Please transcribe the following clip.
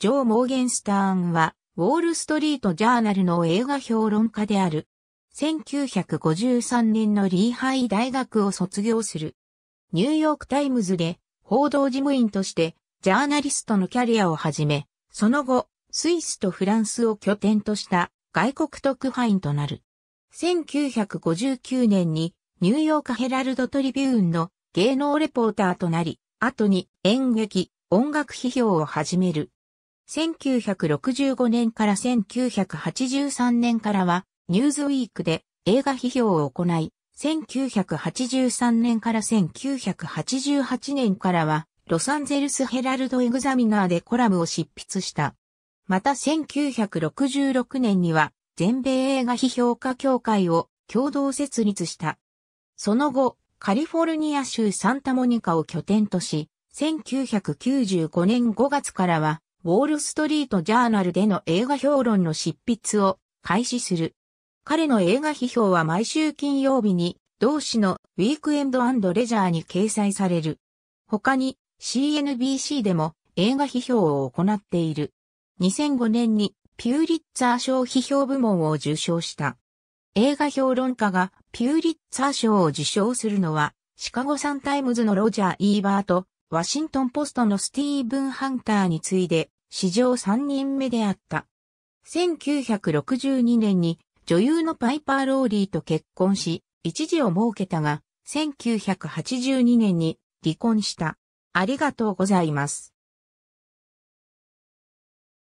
ジョー・モーゲンスターンは、ウォール・ストリート・ジャーナルの映画評論家である。1953年のリーハイ大学を卒業する。ニューヨークタイムズで報道事務員としてジャーナリストのキャリアを始め、その後、スイスとフランスを拠点とした外国特派員となる。1959年にニューヨークヘラルドトリビューンの芸能レポーターとなり、後に演劇、音楽批評を始める。1965年から1983年からは、ニューズウィークで映画批評を行い、1983年から1988年からは、ロサンゼルスヘラルドエグザミナーでコラムを執筆した。また1966年には、全米映画批評家協会を共同設立した。その後、カリフォルニア州サンタモニカを拠点とし、1995年5月からは、ウォールストリートジャーナルでの映画評論の執筆を開始する。彼の映画批評は毎週金曜日に同誌のウィークエンドレジャーに掲載される。他に CNBC でも映画批評を行っている。2005年にピューリッツァー賞批評部門を受賞した。映画評論家がピューリッツァー賞を受賞するのはシカゴサンタイムズのロジャー・イーバーとワシントンポストのスティーブン・ハンターに次いで、史上3人目であった。1962年に女優のパイパー・ローリーと結婚し、一時を設けたが、1982年に離婚した。ありがとうございます。